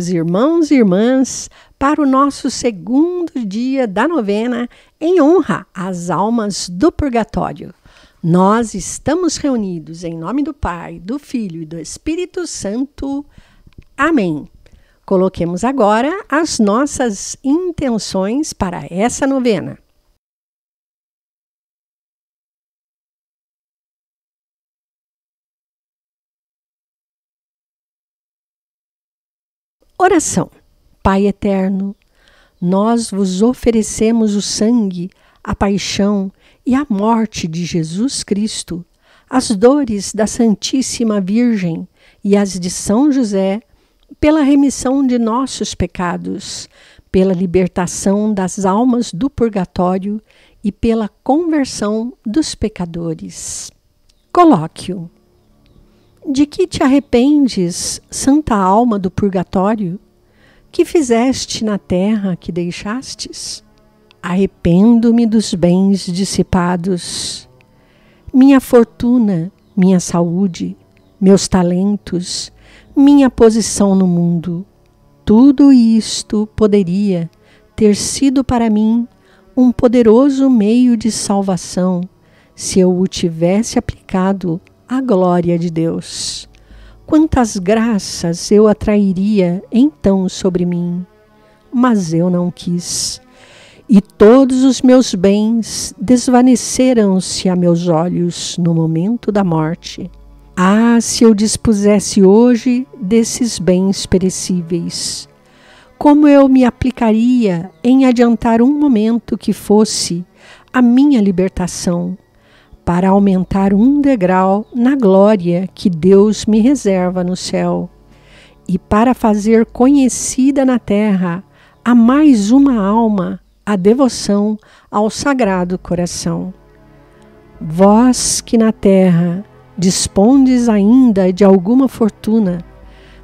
queridos irmãos e irmãs, para o nosso segundo dia da novena em honra às almas do purgatório. Nós estamos reunidos em nome do Pai, do Filho e do Espírito Santo. Amém. Coloquemos agora as nossas intenções para essa novena. Oração. Pai eterno, nós vos oferecemos o sangue, a paixão e a morte de Jesus Cristo, as dores da Santíssima Virgem e as de São José, pela remissão de nossos pecados, pela libertação das almas do purgatório e pela conversão dos pecadores. Colóquio. De que te arrependes, santa alma do purgatório? Que fizeste na terra que deixastes? Arrependo-me dos bens dissipados. Minha fortuna, minha saúde, meus talentos, minha posição no mundo. Tudo isto poderia ter sido para mim um poderoso meio de salvação se eu o tivesse aplicado a glória de Deus. Quantas graças eu atrairia então sobre mim, mas eu não quis. E todos os meus bens desvaneceram-se a meus olhos no momento da morte. Ah, se eu dispusesse hoje desses bens perecíveis! Como eu me aplicaria em adiantar um momento que fosse a minha libertação para aumentar um degrau na glória que Deus me reserva no céu, e para fazer conhecida na terra a mais uma alma a devoção ao Sagrado Coração. Vós que na terra dispondes ainda de alguma fortuna,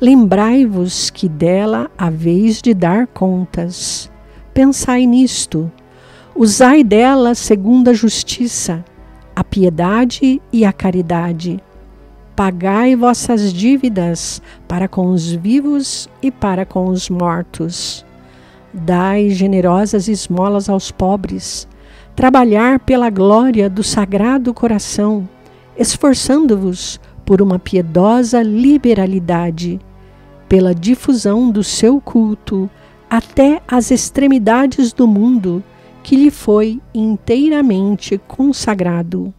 lembrai-vos que dela haveis de dar contas. Pensai nisto, usai dela segundo a justiça a piedade e a caridade. Pagai vossas dívidas para com os vivos e para com os mortos. Dai generosas esmolas aos pobres. Trabalhar pela glória do Sagrado Coração, esforçando-vos por uma piedosa liberalidade, pela difusão do seu culto até as extremidades do mundo que lhe foi inteiramente consagrado.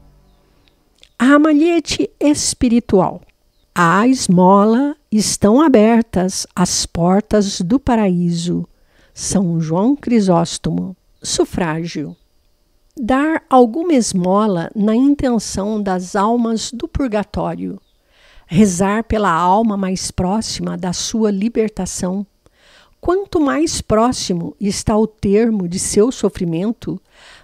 Ramalhete espiritual. a esmola estão abertas as portas do paraíso. São João Crisóstomo. Sufrágio. Dar alguma esmola na intenção das almas do purgatório. Rezar pela alma mais próxima da sua libertação Quanto mais próximo está o termo de seu sofrimento,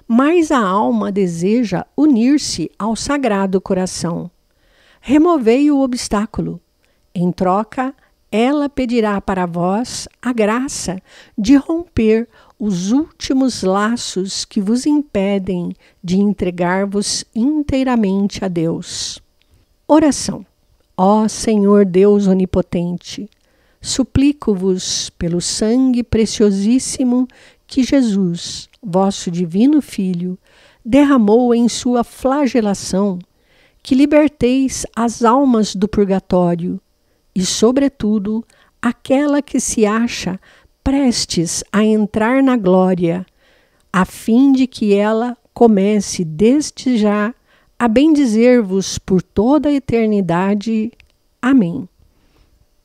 mais a alma deseja unir-se ao Sagrado Coração. Removei o obstáculo. Em troca, ela pedirá para vós a graça de romper os últimos laços que vos impedem de entregar-vos inteiramente a Deus. Oração. Ó Senhor Deus Onipotente, Suplico-vos pelo sangue preciosíssimo que Jesus, vosso divino Filho, derramou em sua flagelação, que liberteis as almas do purgatório e, sobretudo, aquela que se acha prestes a entrar na glória, a fim de que ela comece desde já a bendizer-vos por toda a eternidade. Amém.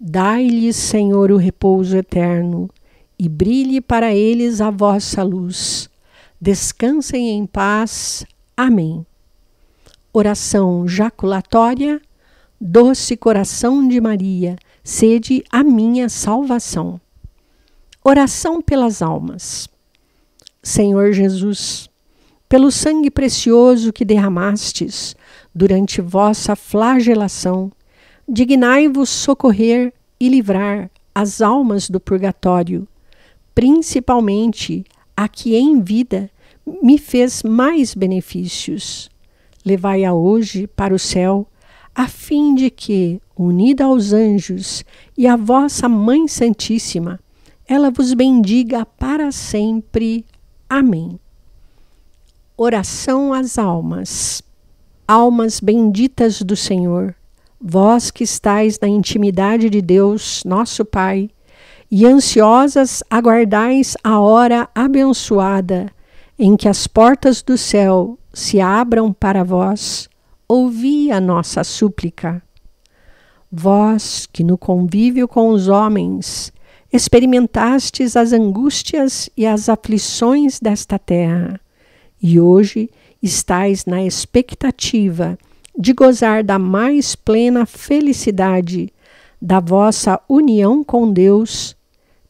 Dai-lhes, Senhor, o repouso eterno, e brilhe para eles a vossa luz. Descansem em paz. Amém. Oração jaculatória. Doce coração de Maria, sede a minha salvação. Oração pelas almas. Senhor Jesus, pelo sangue precioso que derramastes durante vossa flagelação, dignai-vos socorrer e livrar as almas do purgatório, principalmente a que em vida me fez mais benefícios. Levai-a hoje para o céu, a fim de que, unida aos anjos e à vossa Mãe Santíssima, ela vos bendiga para sempre. Amém. Oração às almas. Almas benditas do Senhor, vós que estáis na intimidade de Deus, nosso Pai, e ansiosas aguardais a hora abençoada em que as portas do céu se abram para vós, ouvi a nossa súplica. Vós que no convívio com os homens experimentastes as angústias e as aflições desta terra, e hoje estais na expectativa de gozar da mais plena felicidade da vossa união com Deus,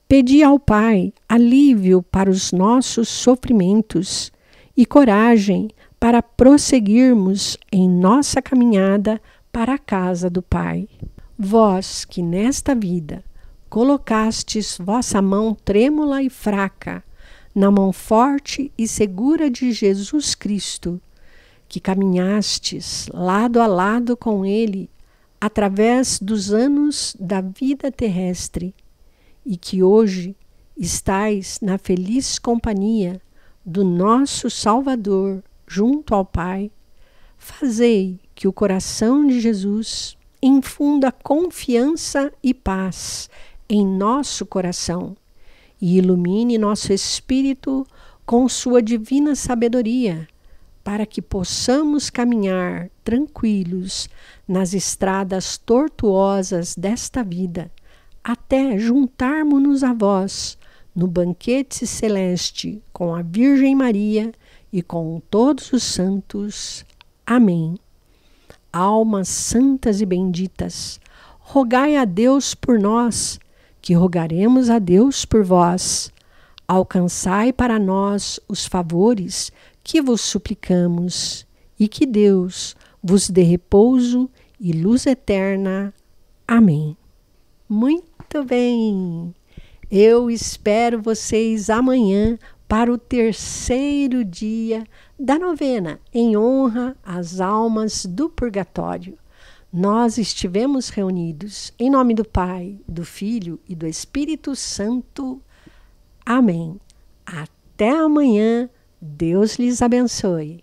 pedi ao Pai alívio para os nossos sofrimentos e coragem para prosseguirmos em nossa caminhada para a casa do Pai. Vós que nesta vida colocastes vossa mão trêmula e fraca na mão forte e segura de Jesus Cristo, que caminhastes lado a lado com ele através dos anos da vida terrestre e que hoje estais na feliz companhia do nosso Salvador junto ao Pai, fazei que o coração de Jesus infunda confiança e paz em nosso coração e ilumine nosso espírito com sua divina sabedoria para que possamos caminhar tranquilos nas estradas tortuosas desta vida, até juntarmos-nos a vós no banquete celeste com a Virgem Maria e com todos os santos. Amém. Almas santas e benditas, rogai a Deus por nós, que rogaremos a Deus por vós. Alcançai para nós os favores que vos suplicamos e que Deus vos dê repouso e luz eterna. Amém. Muito bem. Eu espero vocês amanhã para o terceiro dia da novena em honra às almas do purgatório. Nós estivemos reunidos em nome do Pai, do Filho e do Espírito Santo. Amém. Até amanhã Deus lhes abençoe.